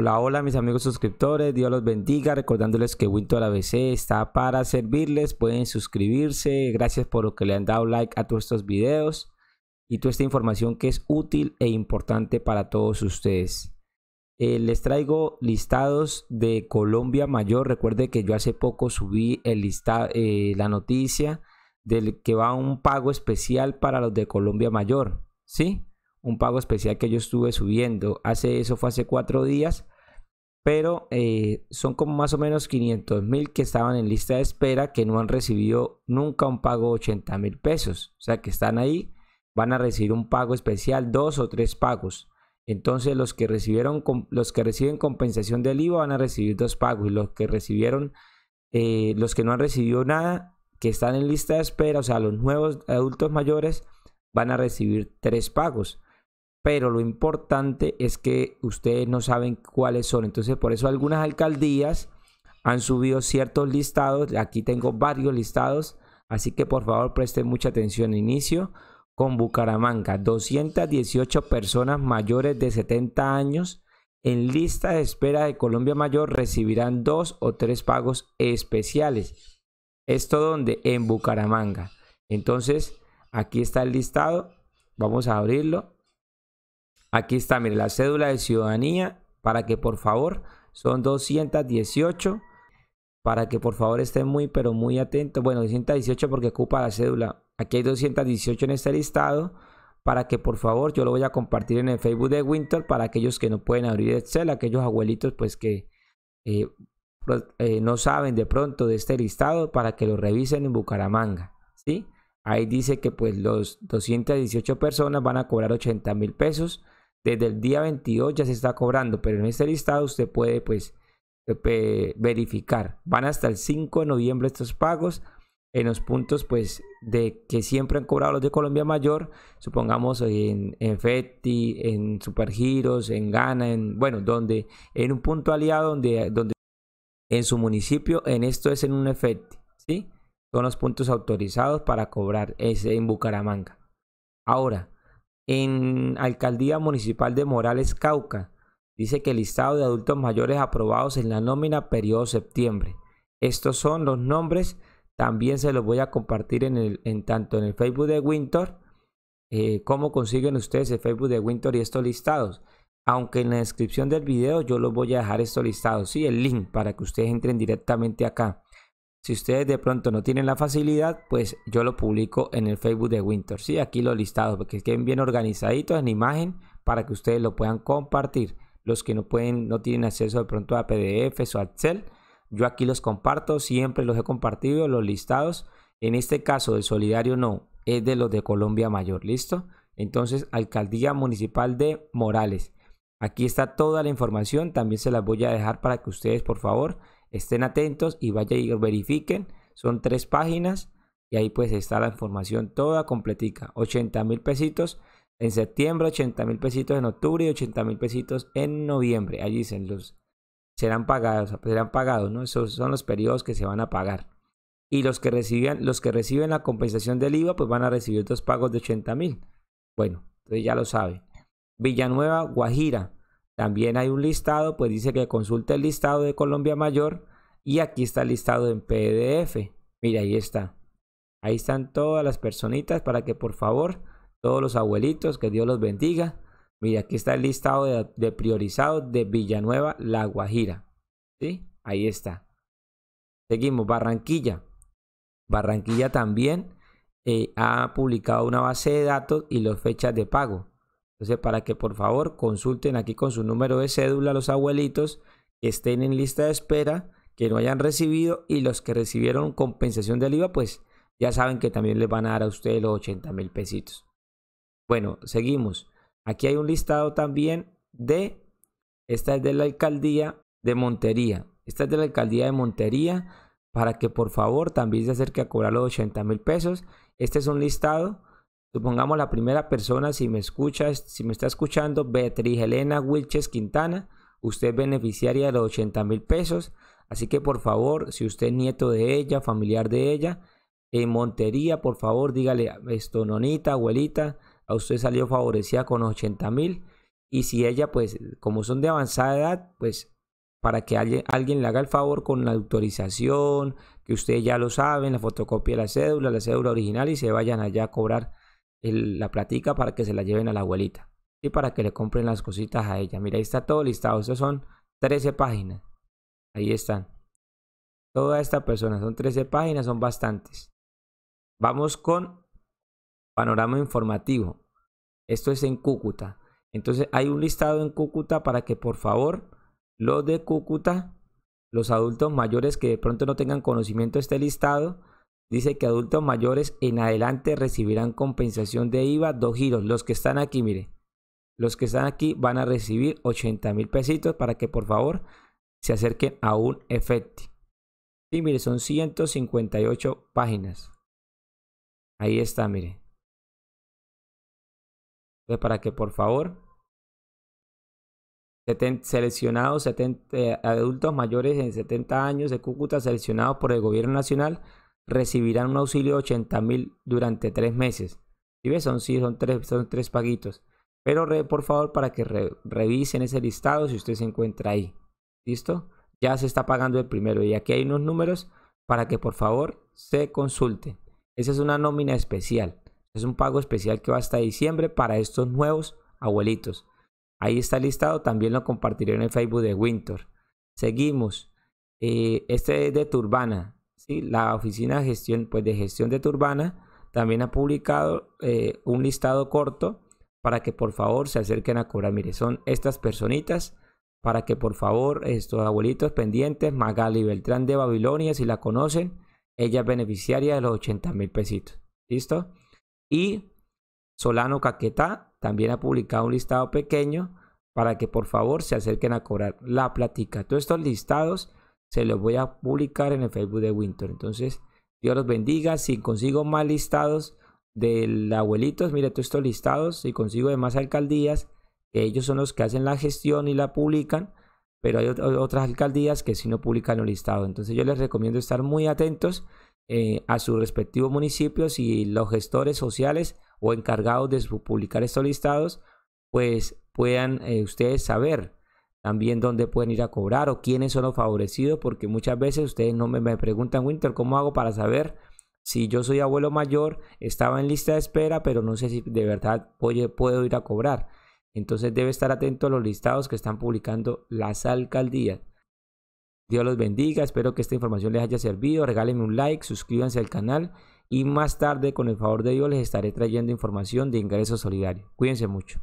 Hola, hola mis amigos suscriptores, Dios los bendiga, recordándoles que Winter ABC está para servirles, pueden suscribirse, gracias por lo que le han dado like a todos estos videos y toda esta información que es útil e importante para todos ustedes. Eh, les traigo listados de Colombia Mayor, recuerde que yo hace poco subí el lista, eh, la noticia del que va un pago especial para los de Colombia Mayor, ¿sí? un pago especial que yo estuve subiendo. Hace eso fue hace cuatro días pero eh, son como más o menos 500 mil que estaban en lista de espera que no han recibido nunca un pago de 80 mil pesos. O sea que están ahí, van a recibir un pago especial, dos o tres pagos. Entonces los que recibieron, los que reciben compensación del IVA van a recibir dos pagos y los que recibieron, eh, los que no han recibido nada, que están en lista de espera, o sea, los nuevos adultos mayores van a recibir tres pagos pero lo importante es que ustedes no saben cuáles son. Entonces, por eso algunas alcaldías han subido ciertos listados. Aquí tengo varios listados, así que por favor presten mucha atención. Inicio con Bucaramanga. 218 personas mayores de 70 años en lista de espera de Colombia Mayor recibirán dos o tres pagos especiales. ¿Esto donde En Bucaramanga. Entonces, aquí está el listado. Vamos a abrirlo Aquí está, mire, la cédula de ciudadanía para que por favor, son 218, para que por favor estén muy, pero muy atentos. Bueno, 218 porque ocupa la cédula. Aquí hay 218 en este listado para que por favor yo lo voy a compartir en el Facebook de Winter para aquellos que no pueden abrir Excel, aquellos abuelitos pues que eh, eh, no saben de pronto de este listado para que lo revisen en Bucaramanga, ¿sí? Ahí dice que pues los 218 personas van a cobrar 80 mil pesos desde el día 22 ya se está cobrando, pero en este listado usted puede pues eh, verificar. Van hasta el 5 de noviembre estos pagos en los puntos pues de que siempre han cobrado los de Colombia Mayor, supongamos en, en Feti, en Supergiros, en Ghana, en bueno, donde en un punto aliado donde, donde en su municipio, en esto es en un Feti, ¿sí? Son los puntos autorizados para cobrar ese en Bucaramanga. Ahora, en Alcaldía Municipal de Morales, Cauca. Dice que el listado de adultos mayores aprobados en la nómina periodo septiembre. Estos son los nombres. También se los voy a compartir en, tanto en el Facebook de Winter. Eh, cómo consiguen ustedes el Facebook de Winter y estos listados. Aunque en la descripción del video yo los voy a dejar estos listados. Sí, el link para que ustedes entren directamente acá. Si ustedes de pronto no tienen la facilidad, pues yo lo publico en el Facebook de Winter. Sí, aquí los listados, porque queden bien organizaditos en imagen para que ustedes lo puedan compartir. Los que no pueden, no tienen acceso de pronto a PDFs o a Excel, yo aquí los comparto, siempre los he compartido, los listados. En este caso de Solidario no, es de los de Colombia Mayor, ¿listo? Entonces, Alcaldía Municipal de Morales. Aquí está toda la información, también se las voy a dejar para que ustedes, por favor, estén atentos y vaya y verifiquen. Son tres páginas y ahí pues está la información toda completica. 80 mil pesitos en septiembre, 80 mil pesitos en octubre y 80 mil pesitos en noviembre. Allí dicen los, serán pagados, pues, serán pagados, ¿no? Esos son los periodos que se van a pagar. Y los que reciben, los que reciben la compensación del IVA, pues van a recibir dos pagos de 80 mil. Bueno, entonces ya lo saben. Villanueva, Guajira, también hay un listado, pues dice que consulte el listado de Colombia Mayor y aquí está el listado en PDF. Mira, ahí está. Ahí están todas las personitas para que por favor, todos los abuelitos, que Dios los bendiga. Mira, aquí está el listado de, priorizado priorizados de Villanueva, La Guajira. ¿Sí? Ahí está. Seguimos, Barranquilla. Barranquilla también eh, ha publicado una base de datos y las fechas de pago. Entonces, para que por favor consulten aquí con su número de cédula los abuelitos que estén en lista de espera, que no hayan recibido y los que recibieron compensación del IVA, pues ya saben que también les van a dar a ustedes los 80 mil pesitos. Bueno, seguimos. Aquí hay un listado también de, esta es de la alcaldía de Montería. Esta es de la alcaldía de Montería para que por favor también se acerque a cobrar los 80 mil pesos. Este es un listado Supongamos la primera persona, si me escucha, si me está escuchando, Beatriz Helena Wilches Quintana, usted es beneficiaria de los 80 mil pesos. Así que por favor, si usted es nieto de ella, familiar de ella, en Montería, por favor, dígale esto, nonita, abuelita, a usted salió favorecida con los 80 mil. Y si ella, pues, como son de avanzada edad, pues, para que alguien, le haga el favor con la autorización, que usted ya lo saben, la fotocopia de la cédula, la cédula original y se vayan allá a cobrar la platica para que se la lleven a la abuelita y para que le compren las cositas a ella. Mira, ahí está todo listado. Estas son 13 páginas. Ahí están. Toda esta persona, son 13 páginas, son bastantes. Vamos con panorama informativo. Esto es en Cúcuta. Entonces hay un listado en Cúcuta para que por favor los de Cúcuta, los adultos mayores que de pronto no tengan conocimiento de este listado, Dice que adultos mayores en adelante recibirán compensación de IVA, dos giros. Los que están aquí, mire, los que están aquí van a recibir 80 mil pesitos para que por favor se acerquen a un efecto. sí mire, son 158 páginas. Ahí está, mire. Entonces, para que por favor seleccionados eh, adultos mayores en 70 años de Cúcuta seleccionados por el gobierno nacional recibirán un auxilio de 80 mil durante tres meses. y ves? Son, sí, son, tres, son tres paguitos. Pero por favor, para que revisen ese listado si usted se encuentra ahí. ¿Listo? Ya se está pagando el primero. Y aquí hay unos números para que por favor se consulten. Esa es una nómina especial. Es un pago especial que va hasta diciembre para estos nuevos abuelitos. Ahí está listado. También lo compartiré en el Facebook de Winter. Seguimos. Eh, este es de Turbana la Oficina de Gestión, pues, de Gestión de Turbana también ha publicado eh, un listado corto para que por favor se acerquen a cobrar. Mire, son estas personitas para que por favor estos abuelitos pendientes, Magali Beltrán de Babilonia, si la conocen, ella es beneficiaria de los 80 mil pesitos. ¿Listo? Y Solano Caquetá también ha publicado un listado pequeño para que por favor se acerquen a cobrar la platica. Todos estos listados se los voy a publicar en el Facebook de Winter. Entonces, Dios los bendiga. Si consigo más listados del abuelitos, mire todos estos listados. Si consigo de más alcaldías, que ellos son los que hacen la gestión y la publican. Pero hay otras alcaldías que sí no publican el listado Entonces, yo les recomiendo estar muy atentos eh, a sus respectivos municipios y los gestores sociales o encargados de publicar estos listados, pues puedan eh, ustedes saber también dónde pueden ir a cobrar o quiénes son los favorecidos, porque muchas veces ustedes no me, preguntan, Winter, ¿cómo hago para saber? Si yo soy abuelo mayor, estaba en lista de espera, pero no sé si de verdad puedo, puedo ir a cobrar. Entonces debe estar atento a los listados que están publicando las alcaldías. Dios los bendiga, espero que esta información les haya servido. Regálenme un like, suscríbanse al canal y más tarde, con el favor de Dios, les estaré trayendo información de ingreso solidario. Cuídense mucho.